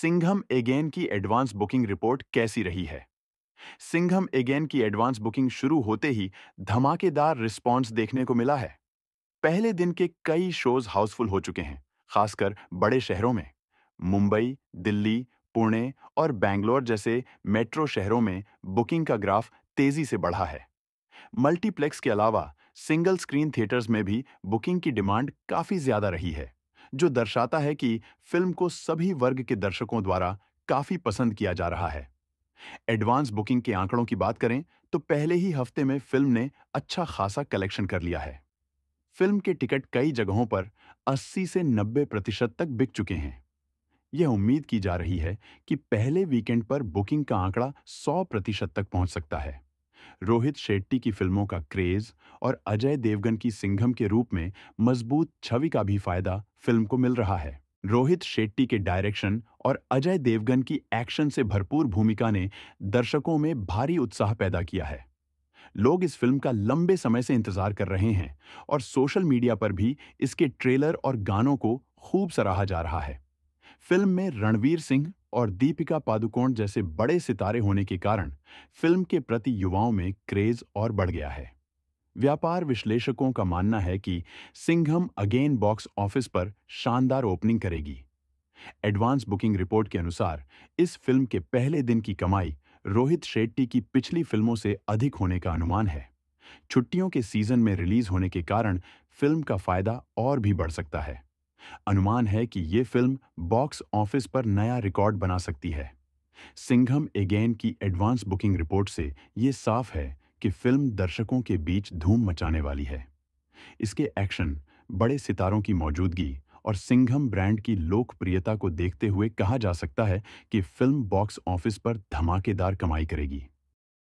Singham again की advance booking report कैसी रही है सिंघम एगेन की एडवांस बुकिंग शुरू होते ही धमाकेदार रिस्पॉन्स देखने को मिला है पहले दिन के कई शोज हाउसफुल हो चुके हैं खासकर बड़े शहरों में मुंबई दिल्ली पुणे और बैंगलोर जैसे मेट्रो शहरों में बुकिंग का ग्राफ तेजी से बढ़ा है मल्टीप्लेक्स के अलावा सिंगल स्क्रीन थिएटर्स में भी बुकिंग की डिमांड काफी ज्यादा रही है जो दर्शाता है कि फिल्म को सभी वर्ग के दर्शकों द्वारा काफी पसंद किया जा रहा है एडवांस बुकिंग के आंकड़ों की बात करें तो पहले ही हफ्ते में फिल्म ने अच्छा खासा कलेक्शन कर लिया है फिल्म के टिकट कई जगहों पर 80 से 90 प्रतिशत तक बिक चुके हैं यह उम्मीद की जा रही है कि पहले वीकेंड पर बुकिंग का आंकड़ा 100 प्रतिशत तक पहुंच सकता है रोहित शेट्टी की फिल्मों का क्रेज और अजय देवगन की सिंघम के रूप में मजबूत छवि का भी फायदा फिल्म को मिल रहा है रोहित शेट्टी के डायरेक्शन और अजय देवगन की एक्शन से भरपूर भूमिका ने दर्शकों में भारी उत्साह पैदा किया है लोग इस फिल्म का लंबे समय से इंतजार कर रहे हैं और सोशल मीडिया पर भी इसके ट्रेलर और गानों को खूब सराहा जा रहा है फिल्म में रणवीर सिंह और दीपिका पादुकोण जैसे बड़े सितारे होने के कारण फिल्म के प्रति युवाओं में क्रेज और बढ़ गया है व्यापार विश्लेषकों का मानना है कि सिंघम अगेन बॉक्स ऑफिस पर शानदार ओपनिंग करेगी एडवांस बुकिंग रिपोर्ट के अनुसार इस फिल्म के पहले दिन की कमाई रोहित शेट्टी की पिछली फिल्मों से अधिक होने का अनुमान है छुट्टियों के सीजन में रिलीज होने के कारण फिल्म का फायदा और भी बढ़ सकता है अनुमान है कि ये फिल्म बॉक्स ऑफिस पर नया रिकॉर्ड बना सकती है सिंघम एगेन की एडवांस बुकिंग रिपोर्ट से ये साफ है कि फिल्म दर्शकों के बीच धूम मचाने वाली है इसके एक्शन बड़े सितारों की मौजूदगी और सिंघम ब्रांड की लोकप्रियता को देखते हुए कहा जा सकता है कि फिल्म बॉक्स ऑफिस पर धमाकेदार कमाई करेगी